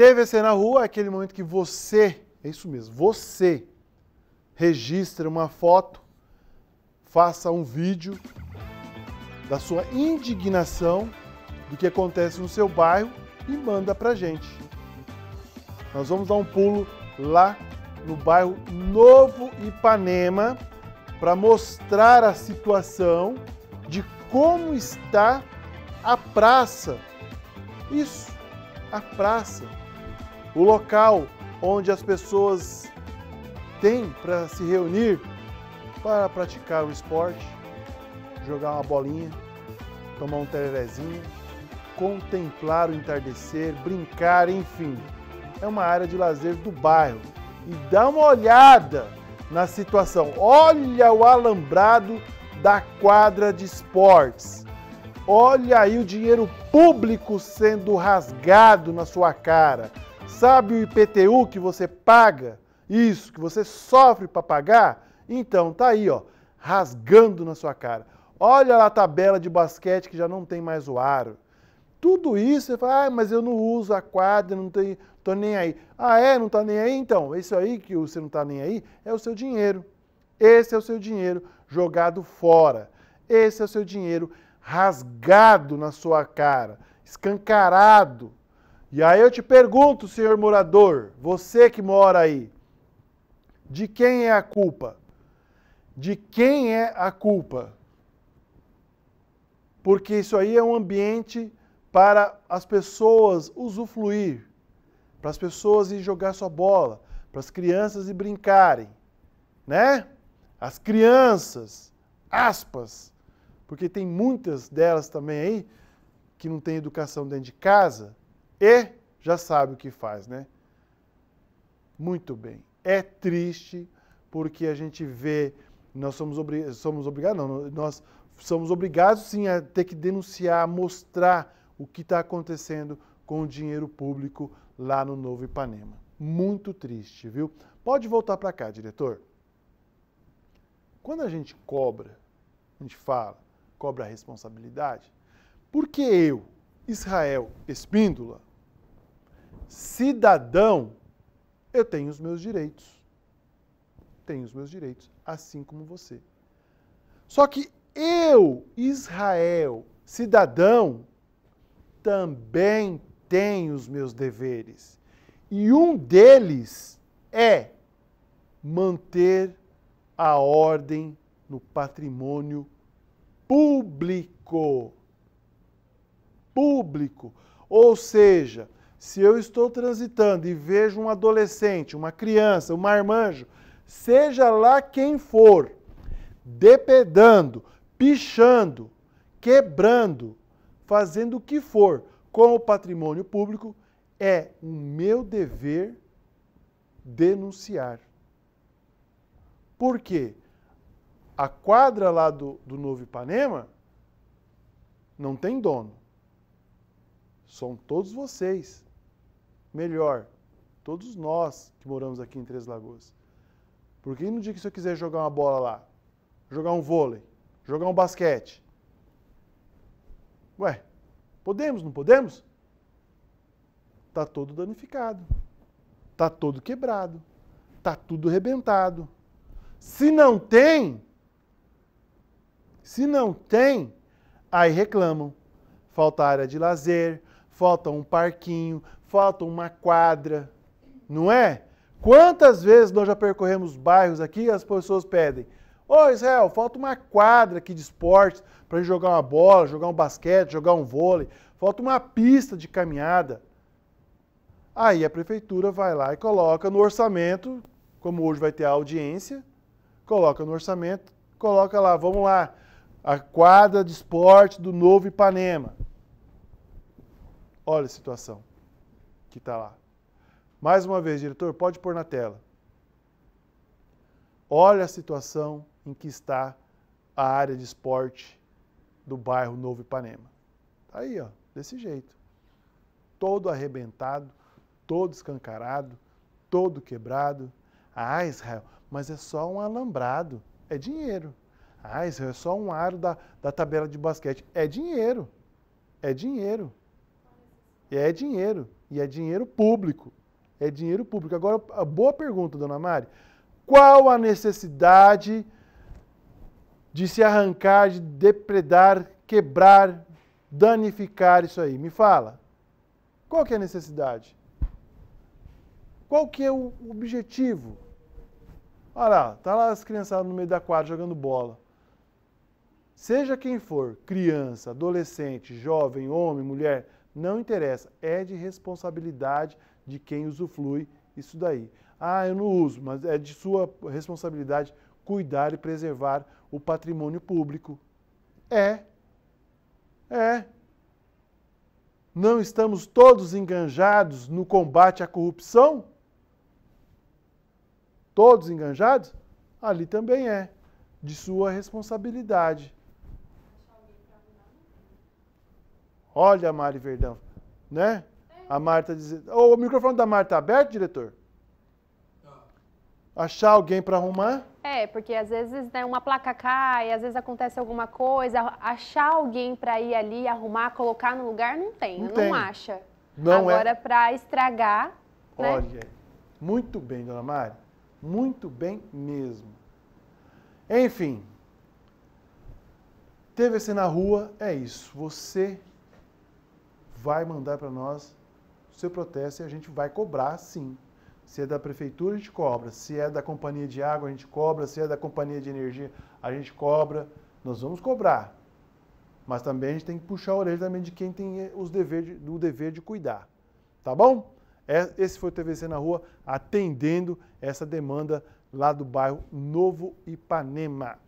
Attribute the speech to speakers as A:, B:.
A: TVC na rua é aquele momento que você, é isso mesmo, você registra uma foto, faça um vídeo da sua indignação do que acontece no seu bairro e manda pra gente. Nós vamos dar um pulo lá no bairro Novo Ipanema para mostrar a situação de como está a praça. Isso, a praça o local onde as pessoas têm para se reunir para praticar o esporte, jogar uma bolinha, tomar um tererezinho, contemplar o entardecer, brincar, enfim. É uma área de lazer do bairro. E dá uma olhada na situação. Olha o alambrado da quadra de esportes. Olha aí o dinheiro público sendo rasgado na sua cara. Sabe o IPTU que você paga? Isso, que você sofre para pagar? Então, tá aí, ó, rasgando na sua cara. Olha lá a tabela de basquete que já não tem mais o aro. Tudo isso, você fala, ah, mas eu não uso a quadra, não tenho, tô nem aí. Ah, é? Não tá nem aí? Então, isso aí que você não tá nem aí é o seu dinheiro. Esse é o seu dinheiro jogado fora. Esse é o seu dinheiro rasgado na sua cara, escancarado. E aí eu te pergunto, senhor morador, você que mora aí, de quem é a culpa? De quem é a culpa? Porque isso aí é um ambiente para as pessoas usufruir, para as pessoas ir jogar sua bola, para as crianças ir brincarem, né? As crianças, aspas, porque tem muitas delas também aí que não têm educação dentro de casa e já sabe o que faz, né? Muito bem. É triste porque a gente vê, nós somos, obri somos obrigados, não, nós somos obrigados sim a ter que denunciar, mostrar o que está acontecendo com o dinheiro público lá no Novo Ipanema. Muito triste, viu? Pode voltar para cá, diretor. Quando a gente cobra, a gente fala, cobra a responsabilidade, por que eu, Israel Espíndola, cidadão, eu tenho os meus direitos. Tenho os meus direitos, assim como você. Só que eu, Israel, cidadão, também tenho os meus deveres. E um deles é manter a ordem no patrimônio público. Público. Ou seja, se eu estou transitando e vejo um adolescente, uma criança, um marmanjo, seja lá quem for, depedando, pichando, quebrando, fazendo o que for com o patrimônio público, é o meu dever denunciar. Por quê? A quadra lá do, do Novo Ipanema não tem dono. São todos vocês melhor, todos nós que moramos aqui em Três Lagoas. Porque no dia que você quiser jogar uma bola lá, jogar um vôlei, jogar um basquete, ué, podemos, não podemos? Tá todo danificado, tá todo quebrado, tá tudo rebentado. Se não tem, se não tem, aí reclamam. Falta área de lazer, falta um parquinho, falta uma quadra, não é? Quantas vezes nós já percorremos bairros aqui e as pessoas pedem: Ô oh, Israel, falta uma quadra aqui de esportes para a gente jogar uma bola, jogar um basquete, jogar um vôlei, falta uma pista de caminhada. Aí a prefeitura vai lá e coloca no orçamento, como hoje vai ter a audiência, coloca no orçamento, coloca lá, vamos lá, a quadra de esporte do novo Ipanema. Olha a situação que está lá. Mais uma vez, diretor, pode pôr na tela. Olha a situação em que está a área de esporte do bairro Novo Ipanema. Tá aí, ó, desse jeito. Todo arrebentado, todo escancarado, todo quebrado. Ah, Israel, mas é só um alambrado, é dinheiro. Ah, Israel, é só um aro da, da tabela de basquete, é dinheiro. É dinheiro. É dinheiro. E é dinheiro público. É dinheiro público. Agora, a boa pergunta, dona Mari. Qual a necessidade de se arrancar, de depredar, quebrar, danificar isso aí? Me fala. Qual que é a necessidade? Qual que é o objetivo? Olha lá, tá lá as crianças no meio da quadra jogando bola. Seja quem for, criança, adolescente, jovem, homem, mulher, não interessa, é de responsabilidade de quem usufrui isso daí. Ah, eu não uso, mas é de sua responsabilidade cuidar e preservar o patrimônio público. É. É. Não estamos todos enganjados no combate à corrupção? Todos enganjados? Ali também é de sua responsabilidade. Olha a Mari Verdão, né? A Marta dizendo. Oh, o microfone da Marta está aberto, diretor? Tá. Achar alguém para arrumar? É, porque às vezes né, uma placa cai, às vezes acontece alguma coisa, achar alguém para ir ali arrumar, colocar no lugar, não tem, não, não acha. Não é. Agora, é... para estragar. Né? Olha, né? muito bem, dona Mari. Muito bem mesmo. Enfim, TVC na rua, é isso. Você vai mandar para nós o seu protesto e a gente vai cobrar sim. Se é da prefeitura, a gente cobra. Se é da companhia de água, a gente cobra. Se é da companhia de energia, a gente cobra. Nós vamos cobrar. Mas também a gente tem que puxar a orelha também de quem tem eh, os dever de, o dever de cuidar. Tá bom? É, esse foi o TVC na Rua atendendo essa demanda lá do bairro Novo Ipanema.